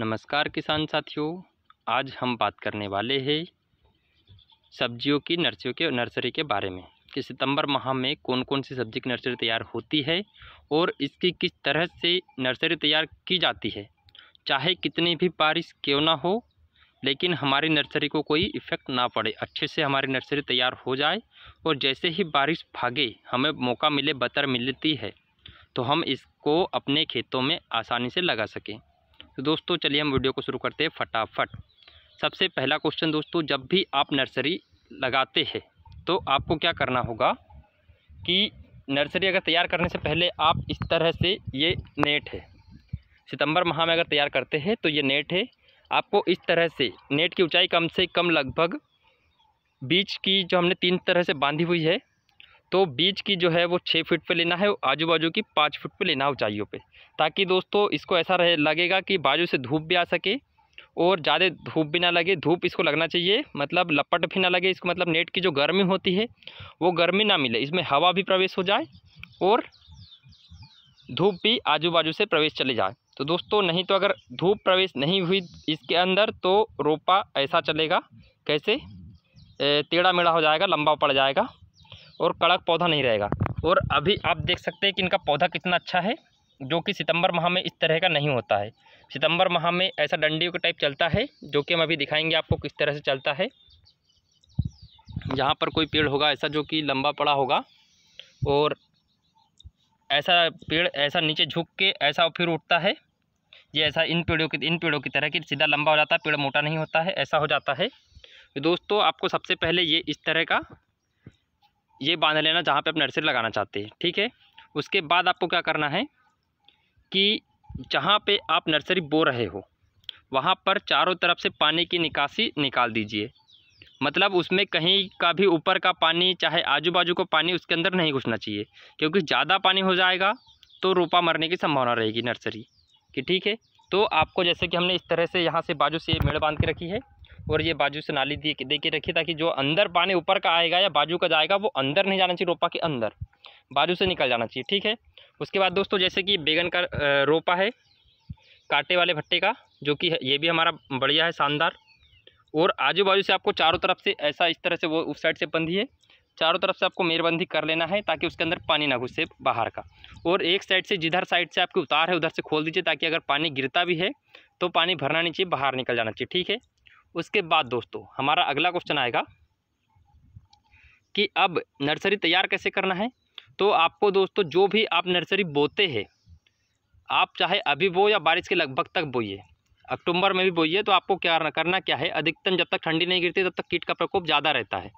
नमस्कार किसान साथियों आज हम बात करने वाले हैं सब्जियों की नर्सरी के नर्सरी के बारे में कि सितंबर माह में कौन कौन सी सब्जी की नर्सरी तैयार होती है और इसकी किस तरह से नर्सरी तैयार की जाती है चाहे कितनी भी बारिश क्यों ना हो लेकिन हमारी नर्सरी को कोई इफ़ेक्ट ना पड़े अच्छे से हमारी नर्सरी तैयार हो जाए और जैसे ही बारिश भागे हमें मौका मिले बतर मिलती है तो हम इसको अपने खेतों में आसानी से लगा सकें तो दोस्तों चलिए हम वीडियो को शुरू करते हैं फटाफट सबसे पहला क्वेश्चन दोस्तों जब भी आप नर्सरी लगाते हैं तो आपको क्या करना होगा कि नर्सरी अगर तैयार करने से पहले आप इस तरह से ये नेट है सितंबर माह में अगर तैयार करते हैं तो ये नेट है आपको इस तरह से नेट की ऊंचाई कम से कम लगभग बीच की जो हमने तीन तरह से बांधी हुई है तो बीज की जो है वो छः फीट पे लेना है आजू बाजू की पाँच फीट पे लेना है ऊँचाइयों पे ताकि दोस्तों इसको ऐसा रहे लगेगा कि बाजू से धूप भी आ सके और ज़्यादा धूप भी ना लगे धूप इसको लगना चाहिए मतलब लपट भी ना लगे इसको मतलब नेट की जो गर्मी होती है वो गर्मी ना मिले इसमें हवा भी प्रवेश हो जाए और धूप भी आजू बाजू से प्रवेश चले जाए तो दोस्तों नहीं तो अगर धूप प्रवेश नहीं हुई इसके अंदर तो रोपा ऐसा चलेगा कैसे टेढ़ा मेढ़ा हो जाएगा लंबा पड़ जाएगा और कड़क पौधा नहीं रहेगा और अभी आप देख सकते हैं कि इनका पौधा कितना अच्छा है जो कि सितंबर माह में इस तरह का नहीं होता है सितंबर माह में ऐसा डंडी का टाइप चलता है जो कि हम अभी दिखाएंगे आपको किस तरह से चलता है यहाँ पर कोई पेड़ होगा ऐसा जो कि लंबा पड़ा होगा और ऐसा पेड़ ऐसा नीचे झुक के ऐसा फिर उठता है ये ऐसा इन पेड़ों की इन पेड़ों की तरह कि सीधा लंबा हो जाता है पेड़ मोटा नहीं होता है ऐसा हो जाता है दोस्तों आपको सबसे पहले ये इस तरह का ये बांध लेना जहाँ पे आप नर्सरी लगाना चाहते हैं ठीक है उसके बाद आपको क्या करना है कि जहाँ पे आप नर्सरी बो रहे हो वहाँ पर चारों तरफ से पानी की निकासी निकाल दीजिए मतलब उसमें कहीं का भी ऊपर का पानी चाहे आजू बाजू का पानी उसके अंदर नहीं घुसना चाहिए क्योंकि ज़्यादा पानी हो जाएगा तो रोपा मरने की संभावना रहेगी नर्सरी कि ठीक है तो आपको जैसे कि हमने इस तरह से यहाँ से बाजू से मेड़ बांध के रखी है और ये बाजू से नाली दे दे के रखिए ताकि जो अंदर पानी ऊपर का आएगा या बाजू का जाएगा वो अंदर नहीं जाना चाहिए रोपा के अंदर बाजू से निकल जाना चाहिए ठीक है उसके बाद दोस्तों जैसे कि बैगन का रोपा है कांटे वाले भट्टे का जो कि ये भी हमारा बढ़िया है शानदार और आजू बाजू से आपको चारों तरफ से ऐसा इस तरह से वो उस साइड से बंधी है चारों तरफ से आपको मेरबंदी कर लेना है ताकि उसके अंदर पानी ना घुसे बाहर का और एक साइड से जिधर साइड से आपकी उतार है उधर से खोल दीजिए ताकि अगर पानी गिरता भी है तो पानी भरना नहीं चाहिए बाहर निकल जाना चाहिए ठीक है उसके बाद दोस्तों हमारा अगला क्वेश्चन आएगा कि अब नर्सरी तैयार कैसे करना है तो आपको दोस्तों जो भी आप नर्सरी बोते हैं आप चाहे अभी बो या बारिश के लगभग तक बोइए अक्टूबर में भी बोइए तो आपको क्या करना क्या है अधिकतम जब तक ठंडी नहीं गिरती तब तक कीट का प्रकोप ज़्यादा रहता है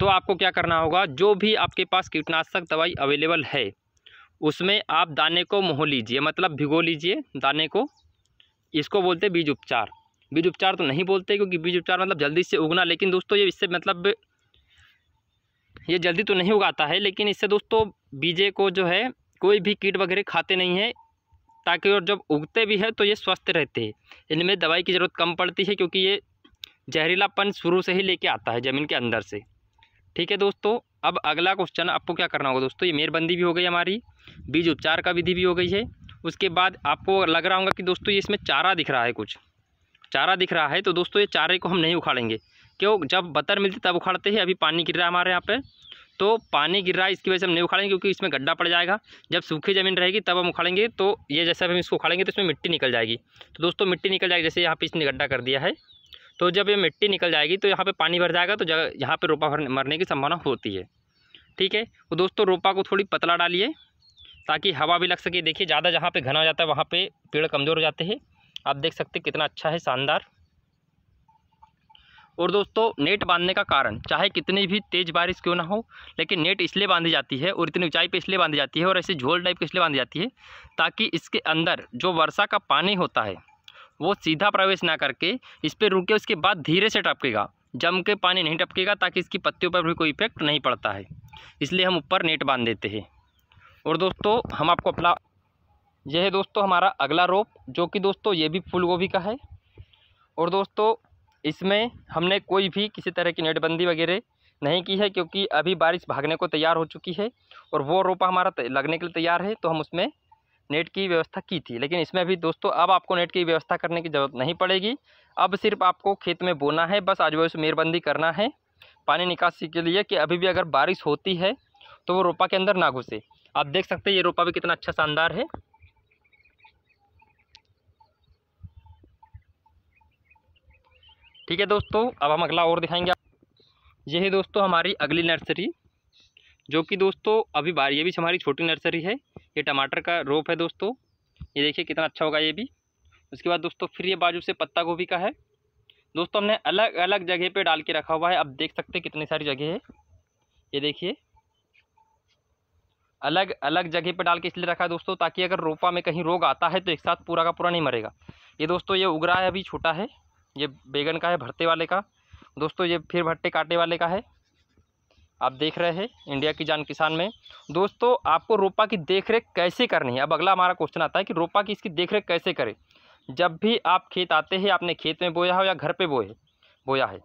तो आपको क्या करना होगा जो भी आपके पास कीटनाशक दवाई अवेलेबल है उसमें आप दाने को मोह लीजिए मतलब भिगो लीजिए दाने को इसको बोलते बीज उपचार बीज उपचार तो नहीं बोलते क्योंकि बीज उपचार मतलब जल्दी से उगना लेकिन दोस्तों ये इससे मतलब ये जल्दी तो नहीं उगाता है लेकिन इससे दोस्तों बीजे को जो है कोई भी कीट वगैरह खाते नहीं है ताकि और जब उगते भी है तो ये स्वस्थ रहते हैं इनमें दवाई की ज़रूरत कम पड़ती है क्योंकि ये जहरीलापन शुरू से ही लेके आता है ज़मीन के अंदर से ठीक है दोस्तों अब अगला क्वेश्चन आपको क्या करना होगा दोस्तों ये मेरबंदी भी हो गई हमारी बीज उपचार का विधि भी हो गई है उसके बाद आपको लग रहा होगा कि दोस्तों ये इसमें चारा दिख रहा है कुछ चारा दिख रहा है तो दोस्तों ये चारे को हम नहीं उखाड़ेंगे क्यों जब बतर मिलती तब उखाड़ते हैं अभी पानी गिर रहा है हमारे यहाँ पे तो पानी गिर रहा है इसकी वजह से हम नहीं उखाड़ेंगे क्योंकि इसमें गड्ढा पड़ जाएगा जब सूखी ज़मीन रहेगी तब हम उखाड़ेंगे तो ये जैसे हम इसको उखाड़ेंगे तो इसमें मिट्टी निकल जाएगी तो दोस्तों मिट्टी निकल जाएगी जैसे यहाँ पर इसने गड्ढा कर दिया है तो जब ये मिट्टी निकल जाएगी तो यहाँ पर पानी भर जाएगा तो यहाँ पर रोपा मरने की संभावना होती है ठीक है तो दोस्तों रोपा को थोड़ी पतला डालिए ताकि हवा भी लग सके देखिए ज़्यादा जहाँ पे घना हो जाता है वहाँ पे पेड़ कमज़ोर हो जाते हैं आप देख सकते कितना अच्छा है शानदार और दोस्तों नेट बांधने का कारण चाहे कितनी भी तेज़ बारिश क्यों ना हो लेकिन नेट इसलिए बांधी जाती है और इतनी ऊंचाई पे इसलिए बांधी जाती है और ऐसे झोल टाइप के इसलिए बांधी जाती है ताकि इसके अंदर जो वर्षा का पानी होता है वो सीधा प्रवेश ना करके इस पर रुके उसके बाद धीरे से टपकेगा जम के पानी नहीं टपकेगा ताकि इसकी पत्तियों पर भी कोई इफेक्ट नहीं पड़ता है इसलिए हम ऊपर नेट बांध देते हैं और दोस्तों हम आपको अपना यह है दोस्तों हमारा अगला रोप जो कि दोस्तों ये भी फूल गोभी का है और दोस्तों इसमें हमने कोई भी किसी तरह की नेटबंदी वगैरह नहीं की है क्योंकि अभी बारिश भागने को तैयार हो चुकी है और वो रोपा हमारा लगने के लिए तैयार है तो हम उसमें नेट की व्यवस्था की थी लेकिन इसमें भी दोस्तों अब आपको नेट की व्यवस्था करने की ज़रूरत नहीं पड़ेगी अब सिर्फ आपको खेत में बोना है बस वो बाजू मेरबंदी करना है पानी निकासी के लिए कि अभी भी अगर बारिश होती है तो वो रोपा के अंदर ना घुसे आप देख सकते हैं ये रोपा भी कितना अच्छा शानदार है ठीक है दोस्तों अब हम अगला और दिखाएंगे ये है दोस्तों हमारी अगली नर्सरी जो कि दोस्तों अभी बार ये भी हमारी छोटी नर्सरी है ये टमाटर का रोप है दोस्तों ये देखिए कितना अच्छा होगा ये भी उसके बाद दोस्तों फिर ये बाजू से पत्ता गोभी का है दोस्तों हमने अलग अलग जगह पे डाल के रखा हुआ है अब देख सकते हैं कितनी सारी जगह है ये देखिए अलग अलग जगह पे डाल के इसलिए रखा है दोस्तों ताकि अगर रोपा में कहीं रोग आता है तो एक साथ पूरा का पूरा नहीं मरेगा ये दोस्तों ये उग रहा है अभी छोटा है ये बैगन का है भरते वाले का दोस्तों ये फिर भट्टे काटे वाले का है आप देख रहे हैं इंडिया की जान किसान में दोस्तों आपको रोपा की देखरेख कैसे करनी है अब अगला हमारा क्वेश्चन आता है कि रोपा की इसकी देखरेख कैसे करें जब भी आप खेत आते हैं आपने खेत में बोया हो या घर पे बोए बोया है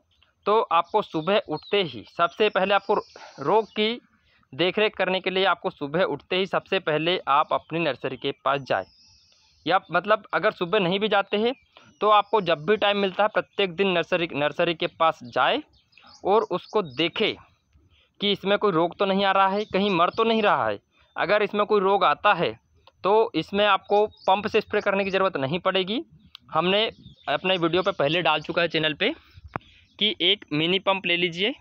तो आपको सुबह उठते ही सबसे पहले आपको रोग की देखरेख करने के लिए आपको सुबह उठते ही सबसे पहले आप अपनी नर्सरी के पास जाए या मतलब अगर सुबह नहीं भी जाते हैं तो आपको जब भी टाइम मिलता है प्रत्येक दिन नर्सरी नर्सरी के पास जाए और उसको देखे कि इसमें कोई रोग तो नहीं आ रहा है कहीं मर तो नहीं रहा है अगर इसमें कोई रोग आता है तो इसमें आपको पंप से स्प्रे करने की ज़रूरत नहीं पड़ेगी हमने अपने वीडियो पर पहले डाल चुका है चैनल पे कि एक मिनी पंप ले लीजिए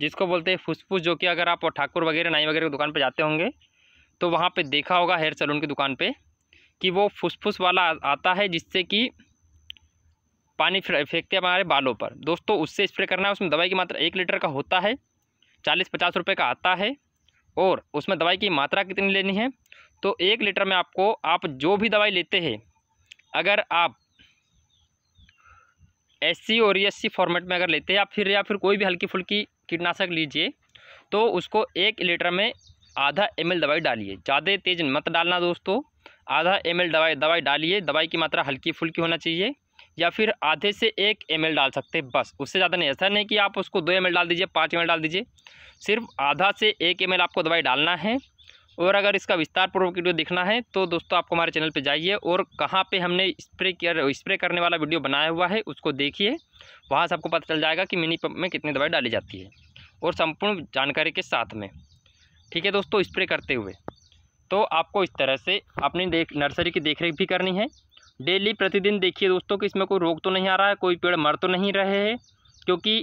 जिसको बोलते हैं फुसफुस जो कि अगर आप ठाकुर वगैरह नाई वगैरह की दुकान पर जाते होंगे तो वहाँ पर देखा होगा हेयर सैलून की दुकान पर कि वो फुसफुस वाला आता है जिससे कि पानी फेंकते हैं हमारे बालों पर दोस्तों उससे स्प्रे करना है उसमें दवाई की मात्रा एक लीटर का होता है चालीस पचास रुपये का आता है और उसमें दवाई की मात्रा कितनी लेनी है तो एक लीटर में आपको आप जो भी दवाई लेते हैं अगर आप एस और एस e फॉर्मेट में अगर लेते हैं या फिर या फिर कोई भी हल्की फुल्की कीटनाशक लीजिए तो उसको एक लीटर में आधा एम दवाई डालिए ज़्यादा तेज़ मत डालना दोस्तों आधा एम दवाई दवाई डालिए दवाई की मात्रा हल्की फुल्की होना चाहिए या फिर आधे से एक एम डाल सकते हैं बस उससे ज़्यादा नहीं ऐसा नहीं कि आप उसको दो एम डाल दीजिए पाँच एम डाल दीजिए सिर्फ आधा से एक एम आपको दवाई डालना है और अगर इसका विस्तार पूर्वक वीडियो देखना है तो दोस्तों आपको हमारे चैनल पे जाइए और कहाँ पे हमने स्प्रे किया स्प्रे करने वाला वीडियो बनाया हुआ है उसको देखिए वहाँ से आपको पता चल जाएगा कि मिनी पंप में कितनी दवाई डाली जाती है और संपूर्ण जानकारी के साथ में ठीक है दोस्तों स्प्रे करते हुए तो आपको इस तरह से अपनी देख नर्सरी की देख भी करनी है डेली प्रतिदिन देखिए दोस्तों कि इसमें कोई रोग तो नहीं आ रहा है कोई पेड़ मर तो नहीं रहे हैं क्योंकि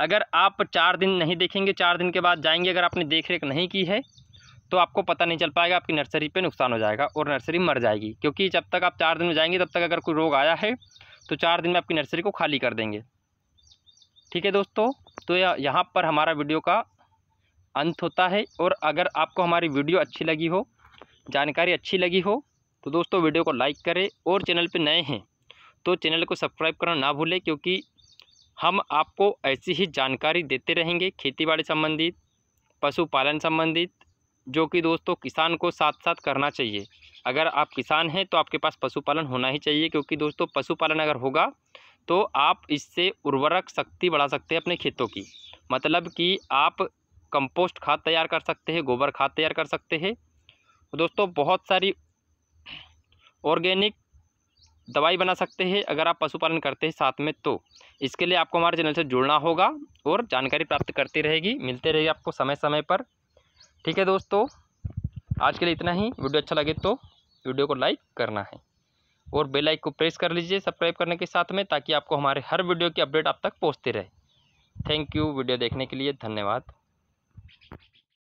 अगर आप चार दिन नहीं देखेंगे चार दिन के बाद जाएंगे अगर आपने देख रेख नहीं की है तो आपको पता नहीं चल पाएगा आपकी नर्सरी पे नुकसान हो जाएगा और नर्सरी मर जाएगी क्योंकि जब तक आप चार दिन में जाएंगे तब तक अगर कोई रोग आया है तो चार दिन में आपकी नर्सरी को खाली कर देंगे ठीक है दोस्तों तो यहाँ पर हमारा वीडियो का अंत होता है और अगर आपको हमारी वीडियो अच्छी लगी हो जानकारी अच्छी लगी हो तो दोस्तों वीडियो को लाइक करें और चैनल पर नए हैं तो चैनल को सब्सक्राइब करना ना भूलें क्योंकि हम आपको ऐसी ही जानकारी देते रहेंगे बाड़ी संबंधित पशुपालन संबंधित जो कि दोस्तों किसान को साथ साथ करना चाहिए अगर आप किसान हैं तो आपके पास पशुपालन होना ही चाहिए क्योंकि दोस्तों पशुपालन अगर होगा तो आप इससे उर्वरक शक्ति बढ़ा सकते हैं अपने खेतों की मतलब कि आप कंपोस्ट खाद तैयार कर सकते हैं गोबर खाद तैयार कर सकते हैं दोस्तों बहुत सारी ऑर्गेनिक दवाई बना सकते हैं अगर आप पशुपालन करते हैं साथ में तो इसके लिए आपको हमारे चैनल से जुड़ना होगा और जानकारी प्राप्त करती रहेगी मिलते रहेगी आपको समय समय पर ठीक है दोस्तों आज के लिए इतना ही वीडियो अच्छा लगे तो वीडियो को लाइक करना है और बेल आइक को प्रेस कर लीजिए सब्सक्राइब करने के साथ में ताकि आपको हमारे हर वीडियो की अपडेट आप तक पहुँचती रहे थैंक यू वीडियो देखने के लिए धन्यवाद